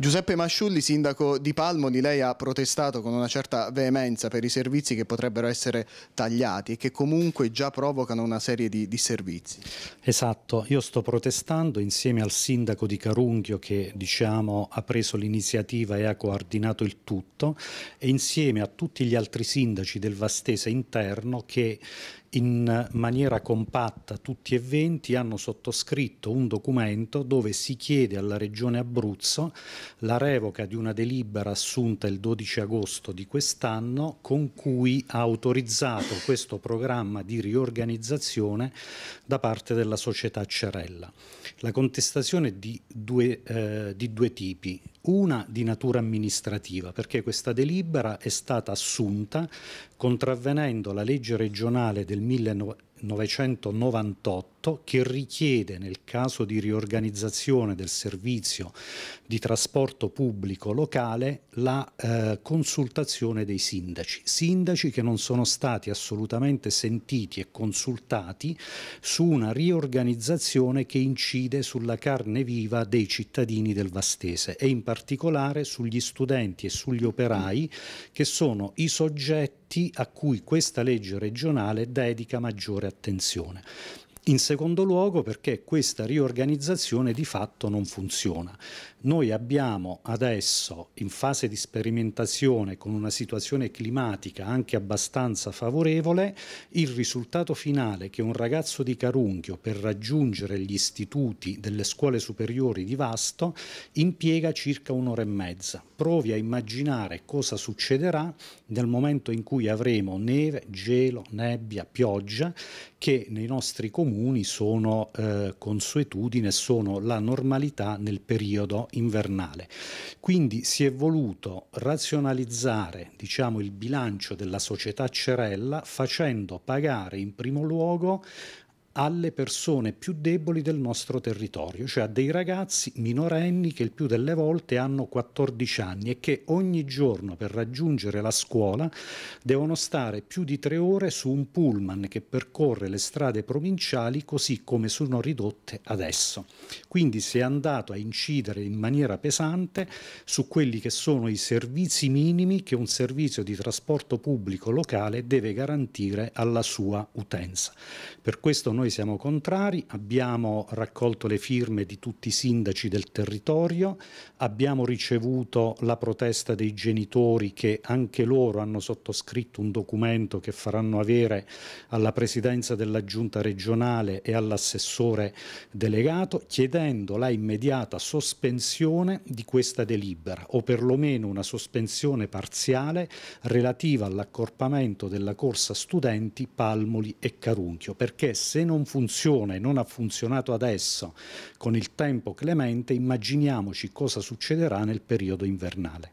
Giuseppe Masciulli, sindaco di Palmoli, lei ha protestato con una certa veemenza per i servizi che potrebbero essere tagliati e che comunque già provocano una serie di disservizi. Esatto, io sto protestando insieme al sindaco di Carunghio che diciamo, ha preso l'iniziativa e ha coordinato il tutto e insieme a tutti gli altri sindaci del Vastese interno che in maniera compatta tutti e venti hanno sottoscritto un documento dove si chiede alla Regione Abruzzo la revoca di una delibera assunta il 12 agosto di quest'anno con cui ha autorizzato questo programma di riorganizzazione da parte della società Cerella. La contestazione di due, eh, di due tipi, una di natura amministrativa, perché questa delibera è stata assunta contravvenendo la legge regionale del 1990 1998 che richiede nel caso di riorganizzazione del servizio di trasporto pubblico locale la eh, consultazione dei sindaci, sindaci che non sono stati assolutamente sentiti e consultati su una riorganizzazione che incide sulla carne viva dei cittadini del Vastese e in particolare sugli studenti e sugli operai che sono i soggetti a cui questa legge regionale dedica maggiore attenzione. In secondo luogo perché questa riorganizzazione di fatto non funziona. Noi abbiamo adesso in fase di sperimentazione con una situazione climatica anche abbastanza favorevole il risultato finale che un ragazzo di Carunchio per raggiungere gli istituti delle scuole superiori di Vasto impiega circa un'ora e mezza. Provi a immaginare cosa succederà nel momento in cui avremo neve, gelo, nebbia, pioggia che nei nostri comuni comuni, sono eh, consuetudine, sono la normalità nel periodo invernale. Quindi si è voluto razionalizzare diciamo, il bilancio della società Cerella facendo pagare in primo luogo alle persone più deboli del nostro territorio, cioè a dei ragazzi minorenni che il più delle volte hanno 14 anni e che ogni giorno per raggiungere la scuola devono stare più di tre ore su un pullman che percorre le strade provinciali così come sono ridotte adesso. Quindi si è andato a incidere in maniera pesante su quelli che sono i servizi minimi che un servizio di trasporto pubblico locale deve garantire alla sua utenza. Per questo noi noi siamo contrari, abbiamo raccolto le firme di tutti i sindaci del territorio, abbiamo ricevuto la protesta dei genitori che anche loro hanno sottoscritto un documento che faranno avere alla presidenza della giunta regionale e all'assessore delegato chiedendo la immediata sospensione di questa delibera o perlomeno una sospensione parziale relativa all'accorpamento della corsa studenti Palmoli e Carunchio perché se non non funziona e non ha funzionato adesso con il tempo clemente, immaginiamoci cosa succederà nel periodo invernale.